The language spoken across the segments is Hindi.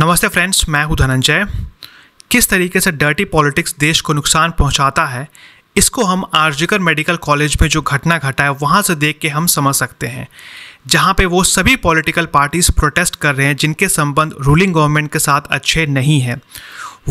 नमस्ते फ्रेंड्स मैं हूं धनंजय किस तरीके से डर्टी पॉलिटिक्स देश को नुकसान पहुंचाता है इसको हम आरजिकर मेडिकल कॉलेज में जो घटना घटा है वहाँ से देख के हम समझ सकते हैं जहाँ पे वो सभी पॉलिटिकल पार्टीज प्रोटेस्ट कर रहे हैं जिनके संबंध रूलिंग गवर्नमेंट के साथ अच्छे नहीं हैं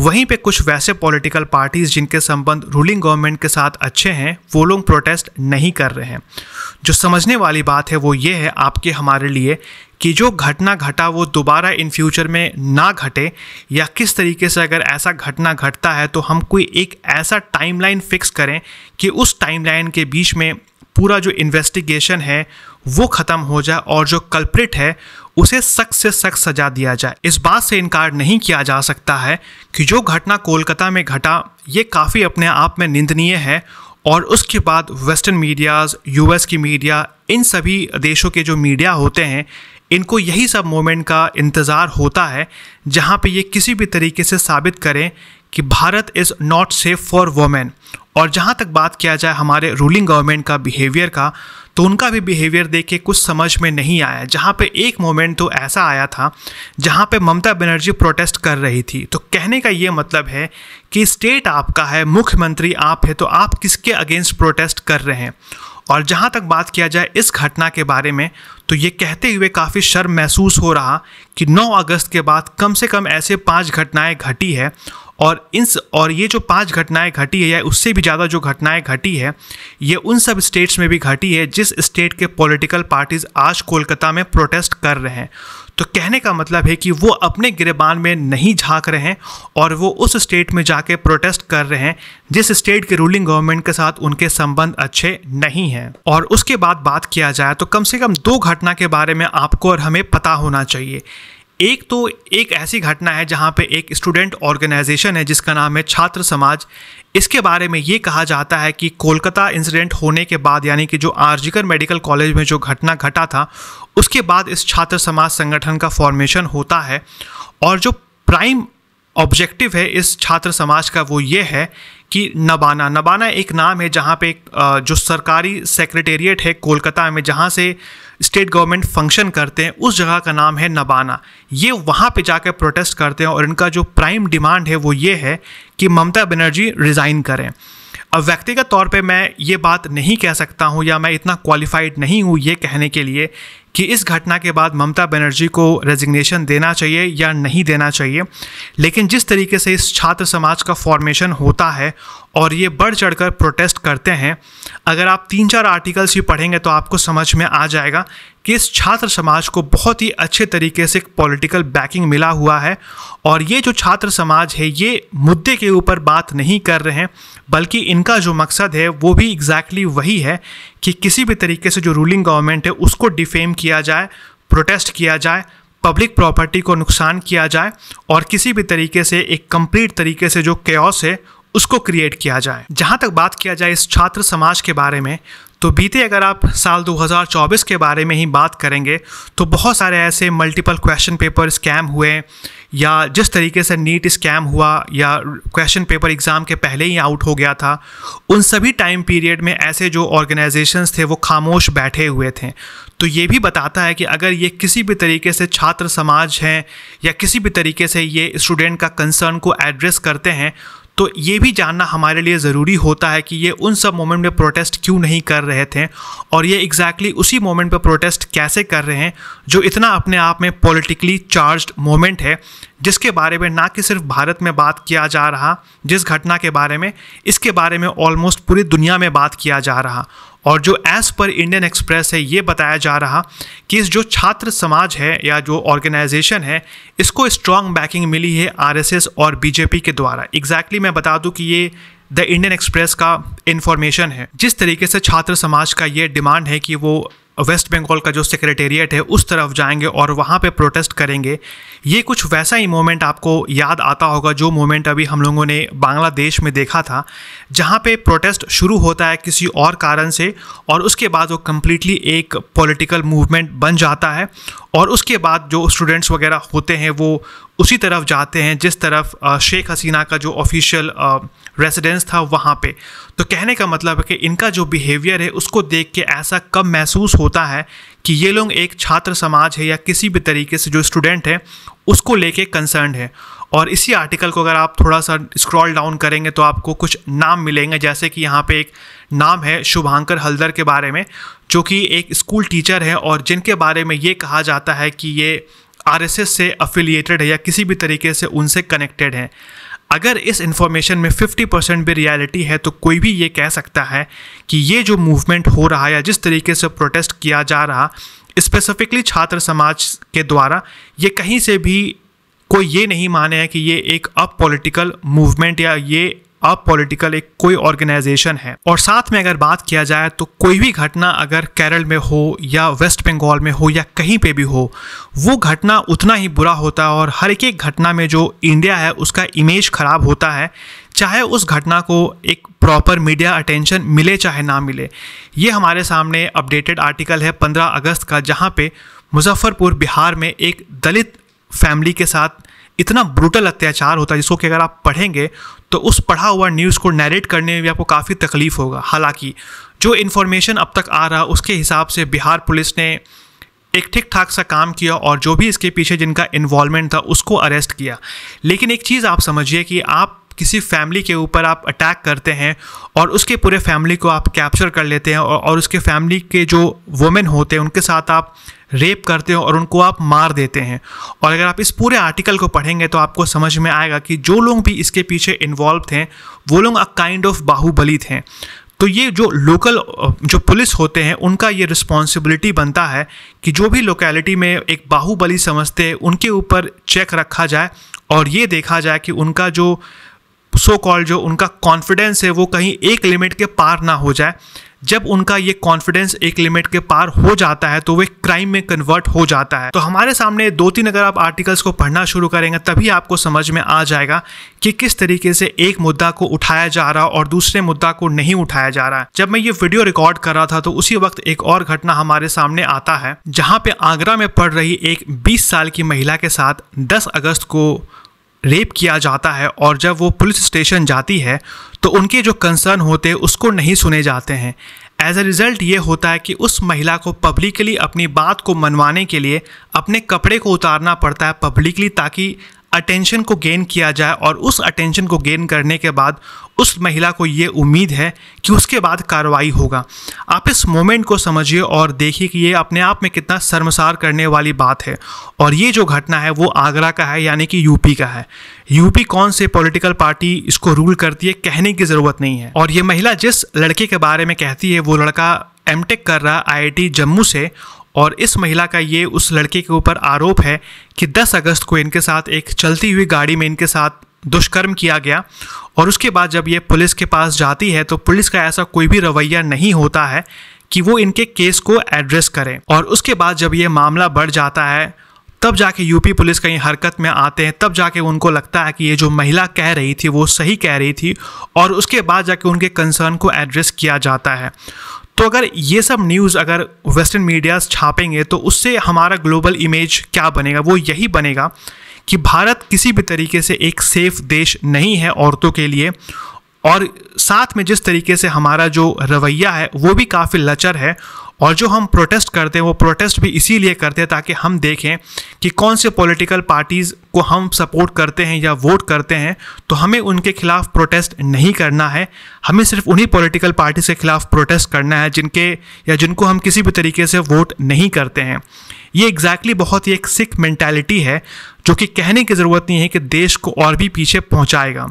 वहीं पे कुछ वैसे पॉलिटिकल पार्टीज जिनके संबंध रूलिंग गवर्नमेंट के साथ अच्छे हैं वो लोग प्रोटेस्ट नहीं कर रहे हैं जो समझने वाली बात है वो ये है आपके हमारे लिए कि जो घटना घटा वो दोबारा इन फ्यूचर में ना घटे या किस तरीके से अगर ऐसा घटना घटता है तो हम कोई एक ऐसा टाइमलाइन फिक्स करें कि उस टाइमलाइन के बीच में पूरा जो इन्वेस्टिगेशन है वो खत्म हो जाए और जो कल्प्रिट है उसे सख्त से सख्त सजा दिया जाए इस बात से इनकार नहीं किया जा सकता है कि जो घटना कोलकाता में घटा ये काफ़ी अपने आप में निंदनीय है और उसके बाद वेस्टर्न मीडियाज़ यूएस की मीडिया इन सभी देशों के जो मीडिया होते हैं इनको यही सब मोमेंट का इंतज़ार होता है जहाँ पे ये किसी भी तरीके से साबित करें कि Bharat is not safe for women और जहाँ तक बात किया जाए हमारे रूलिंग गवर्नमेंट का बिहेवियर का तो उनका भी बिहेवियर देख के कुछ समझ में नहीं आया जहाँ पे एक मोमेंट तो ऐसा आया था जहाँ पे ममता बनर्जी प्रोटेस्ट कर रही थी तो कहने का ये मतलब है कि स्टेट आपका है मुख्यमंत्री आप है तो आप किसके अगेंस्ट प्रोटेस्ट कर रहे हैं और जहाँ तक बात किया जाए इस घटना के बारे में तो ये कहते हुए काफ़ी शर्म महसूस हो रहा कि 9 अगस्त के बाद कम से कम ऐसे पांच घटनाएं घटी है और इन और ये जो पांच घटनाएं घटी है या उससे भी ज़्यादा जो घटनाएं घटी है ये उन सब स्टेट्स में भी घटी है जिस स्टेट के पॉलिटिकल पार्टीज आज कोलकाता में प्रोटेस्ट कर रहे हैं तो कहने का मतलब है कि वो अपने गिरबान में नहीं झांक रहे हैं और वो उस स्टेट में जाके प्रोटेस्ट कर रहे हैं जिस स्टेट के रूलिंग गवर्नमेंट के साथ उनके संबंध अच्छे नहीं हैं और उसके बाद बात किया जाए तो कम से कम दो घटना के बारे में आपको और हमें पता होना चाहिए एक तो एक ऐसी घटना है जहाँ पे एक स्टूडेंट ऑर्गेनाइजेशन है जिसका नाम है छात्र समाज इसके बारे में ये कहा जाता है कि कोलकाता इंसिडेंट होने के बाद यानी कि जो आरजीकर मेडिकल कॉलेज में जो घटना घटा था उसके बाद इस छात्र समाज संगठन का फॉर्मेशन होता है और जो प्राइम ऑब्जेक्टिव है इस छात्र समाज का वो ये है कि नबाना नबाना एक नाम है जहाँ पे जो सरकारी सेक्रेटेरिएट है कोलकाता में जहाँ से स्टेट गवर्नमेंट फंक्शन करते हैं उस जगह का नाम है नबाना ये वहाँ पे जाकर प्रोटेस्ट करते हैं और इनका जो प्राइम डिमांड है वो ये है कि ममता बनर्जी रिज़ाइन करें अब व्यक्तिगत तौर पे मैं ये बात नहीं कह सकता हूँ या मैं इतना क्वालिफाइड नहीं हूँ ये कहने के लिए कि इस घटना के बाद ममता बनर्जी को रेजिग्नेशन देना चाहिए या नहीं देना चाहिए लेकिन जिस तरीके से इस छात्र समाज का फॉर्मेशन होता है और ये बढ़ चढ़कर प्रोटेस्ट करते हैं अगर आप तीन चार आर्टिकल्स भी पढ़ेंगे तो आपको समझ में आ जाएगा कि इस छात्र समाज को बहुत ही अच्छे तरीके से एक पॉलिटिकल बैकिंग मिला हुआ है और ये जो छात्र समाज है ये मुद्दे के ऊपर बात नहीं कर रहे हैं बल्कि इनका जो मकसद है वो भी एग्जैक्टली exactly वही है कि किसी भी तरीके से जो रूलिंग गवर्नमेंट है उसको डिफेम किया जाए प्रोटेस्ट किया जाए पब्लिक प्रॉपर्टी को नुकसान किया जाए और किसी भी तरीके से एक कंप्लीट तरीके से जो केस है उसको क्रिएट किया जाए जहाँ तक बात किया जाए इस छात्र समाज के बारे में तो बीते अगर आप साल 2024 के बारे में ही बात करेंगे तो बहुत सारे ऐसे मल्टीपल क्वेश्चन पेपर स्कैम हुए या जिस तरीके से नीट स्कैम हुआ या क्वेश्चन पेपर एग्ज़ाम के पहले ही आउट हो गया था उन सभी टाइम पीरियड में ऐसे जो ऑर्गेनाइजेशंस थे वो खामोश बैठे हुए थे तो ये भी बताता है कि अगर ये किसी भी तरीके से छात्र समाज हैं या किसी भी तरीके से ये स्टूडेंट का कंसर्न को एड्रेस करते हैं तो ये भी जानना हमारे लिए ज़रूरी होता है कि ये उन सब मोमेंट में प्रोटेस्ट क्यों नहीं कर रहे थे और ये एग्जैक्टली exactly उसी मोमेंट पर प्रोटेस्ट कैसे कर रहे हैं जो इतना अपने आप में पॉलिटिकली चार्ज मोमेंट है जिसके बारे में ना कि सिर्फ भारत में बात किया जा रहा जिस घटना के बारे में इसके बारे में ऑलमोस्ट पूरी दुनिया में बात किया जा रहा और जो एज़ पर इंडियन एक्सप्रेस है ये बताया जा रहा कि इस जो छात्र समाज है या जो ऑर्गेनाइजेशन है इसको स्ट्रॉन्ग बैकिंग मिली है आरएसएस और बीजेपी के द्वारा एग्जैक्टली exactly मैं बता दूं कि ये द इंडियन एक्सप्रेस का इन्फॉर्मेशन है जिस तरीके से छात्र समाज का ये डिमांड है कि वो वेस्ट बंगाल का जो सेक्रेटेरिएट है उस तरफ जाएंगे और वहाँ पे प्रोटेस्ट करेंगे ये कुछ वैसा ही मोमेंट आपको याद आता होगा जो मोमेंट अभी हम लोगों ने बांग्लादेश में देखा था जहाँ पे प्रोटेस्ट शुरू होता है किसी और कारण से और उसके बाद वो कम्प्लीटली एक पॉलिटिकल मूवमेंट बन जाता है और उसके बाद जो स्टूडेंट्स वगैरह होते हैं वो उसी तरफ जाते हैं जिस तरफ शेख हसीना का जो ऑफिशियल रेजिडेंस था वहाँ पे तो कहने का मतलब है कि इनका जो बिहेवियर है उसको देख के ऐसा कब महसूस होता है कि ये लोग एक छात्र समाज है या किसी भी तरीके से जो स्टूडेंट है उसको लेके कंसर्न है और इसी आर्टिकल को अगर आप थोड़ा सा स्क्रॉल डाउन करेंगे तो आपको कुछ नाम मिलेंगे जैसे कि यहाँ पे एक नाम है शुभांकर हल्दर के बारे में जो कि एक स्कूल टीचर है और जिनके बारे में ये कहा जाता है कि ये आरएसएस से अफिलिएटेड है या किसी भी तरीके से उनसे कनेक्टेड है अगर इस इन्फॉर्मेशन में 50 परसेंट भी रियलिटी है तो कोई भी ये कह सकता है कि ये जो मूवमेंट हो रहा है या जिस तरीके से प्रोटेस्ट किया जा रहा स्पेसिफिकली छात्र समाज के द्वारा ये कहीं से भी कोई ये नहीं माने है कि ये एक अप मूवमेंट या ये अब एक कोई ऑर्गेनाइजेशन है और साथ में अगर बात किया जाए तो कोई भी घटना अगर केरल में हो या वेस्ट बंगाल में हो या कहीं पे भी हो वो घटना उतना ही बुरा होता है और हर एक एक घटना में जो इंडिया है उसका इमेज ख़राब होता है चाहे उस घटना को एक प्रॉपर मीडिया अटेंशन मिले चाहे ना मिले ये हमारे सामने अपडेटेड आर्टिकल है 15 अगस्त का जहाँ पे मुजफ्फ़रपुर बिहार में एक दलित फैमिली के साथ इतना ब्रूटल अत्याचार होता है जिसको कि अगर आप पढ़ेंगे तो उस पढ़ा हुआ न्यूज़ को नैरेट करने में भी आपको काफ़ी तकलीफ़ होगा हालांकि जो इन्फॉर्मेशन अब तक आ रहा उसके हिसाब से बिहार पुलिस ने एक ठीक ठाक सा काम किया और जो भी इसके पीछे जिनका इन्वॉल्वमेंट था उसको अरेस्ट किया लेकिन एक चीज़ आप समझिए कि आप किसी फैमिली के ऊपर आप अटैक करते हैं और उसके पूरे फैमिली को आप कैप्चर कर लेते हैं और, और उसके फैमिली के जो वुमेन होते हैं उनके साथ आप रेप करते हो और उनको आप मार देते हैं और अगर आप इस पूरे आर्टिकल को पढ़ेंगे तो आपको समझ में आएगा कि जो लोग भी इसके पीछे इन्वॉल्व थे वो लोग अ काइंड ऑफ बाहुबली थे तो ये जो लोकल जो पुलिस होते हैं उनका ये रिस्पॉन्सिबिलिटी बनता है कि जो भी लोकेलिटी में एक बाहुबली समझते हैं उनके ऊपर चेक रखा जाए और ये देखा जाए कि उनका जो सो so कॉल जो उनका कॉन्फिडेंस है वो कहीं एक लिमिट के पार ना हो जाए जब उनका ये कॉन्फिडेंस एक लिमिट के पार हो जाता है तो वे क्राइम में कन्वर्ट हो जाता है तो हमारे सामने दो तीन अगर आप आर्टिकल्स को पढ़ना शुरू करेंगे तभी आपको समझ में आ जाएगा कि किस तरीके से एक मुद्दा को उठाया जा रहा और दूसरे मुद्दा को नहीं उठाया जा रहा है जब मैं ये वीडियो रिकॉर्ड कर रहा था तो उसी वक्त एक और घटना हमारे सामने आता है जहाँ पे आगरा में पढ़ रही एक बीस साल की महिला के साथ दस अगस्त को रेप किया जाता है और जब वो पुलिस स्टेशन जाती है तो उनके जो कंसर्न होते हैं उसको नहीं सुने जाते हैं एज अ रिज़ल्ट ये होता है कि उस महिला को पब्लिकली अपनी बात को मनवाने के लिए अपने कपड़े को उतारना पड़ता है पब्लिकली ताकि अटेंशन को गेन किया जाए और उस अटेंशन को गेन करने के बाद उस महिला को ये उम्मीद है कि उसके बाद कार्रवाई होगा आप इस मोमेंट को समझिए और देखिए कि ये अपने आप में कितना शर्मसार करने वाली बात है और ये जो घटना है वो आगरा का है यानी कि यूपी का है यूपी कौन से पॉलिटिकल पार्टी इसको रूल करती है कहने की ज़रूरत नहीं है और ये महिला जिस लड़के के बारे में कहती है वो लड़का एम कर रहा आई जम्मू से और इस महिला का ये उस लड़के के ऊपर आरोप है कि 10 अगस्त को इनके साथ एक चलती हुई गाड़ी में इनके साथ दुष्कर्म किया गया और उसके बाद जब ये पुलिस के पास जाती है तो पुलिस का ऐसा कोई भी रवैया नहीं होता है कि वो इनके केस को एड्रेस करें और उसके बाद जब ये मामला बढ़ जाता है तब जाके यूपी पुलिस कहीं हरकत में आते हैं तब जाके उनको लगता है कि ये जो महिला कह रही थी वो सही कह रही थी और उसके बाद जाके उनके कंसर्न को एड्रेस किया जाता है तो अगर ये सब न्यूज़ अगर वेस्टर्न मीडियाज़ छापेंगे तो उससे हमारा ग्लोबल इमेज क्या बनेगा वो यही बनेगा कि भारत किसी भी तरीके से एक सेफ़ देश नहीं है औरतों के लिए और साथ में जिस तरीके से हमारा जो रवैया है वो भी काफ़ी लचर है और जो हम प्रोटेस्ट करते हैं वो प्रोटेस्ट भी इसीलिए करते हैं ताकि हम देखें कि कौन से पॉलिटिकल पार्टीज़ को हम सपोर्ट करते हैं या वोट करते हैं तो हमें उनके खिलाफ प्रोटेस्ट नहीं करना है हमें सिर्फ उन्हीं पॉलिटिकल पार्टीज़ के खिलाफ प्रोटेस्ट करना है जिनके या जिनको हम किसी भी तरीके से वोट नहीं करते हैं ये एग्जैक्टली exactly बहुत ही एक सिख मैंटेलिटी है जो कि कहने की ज़रूरत नहीं है कि देश को और भी पीछे पहुँचाएगा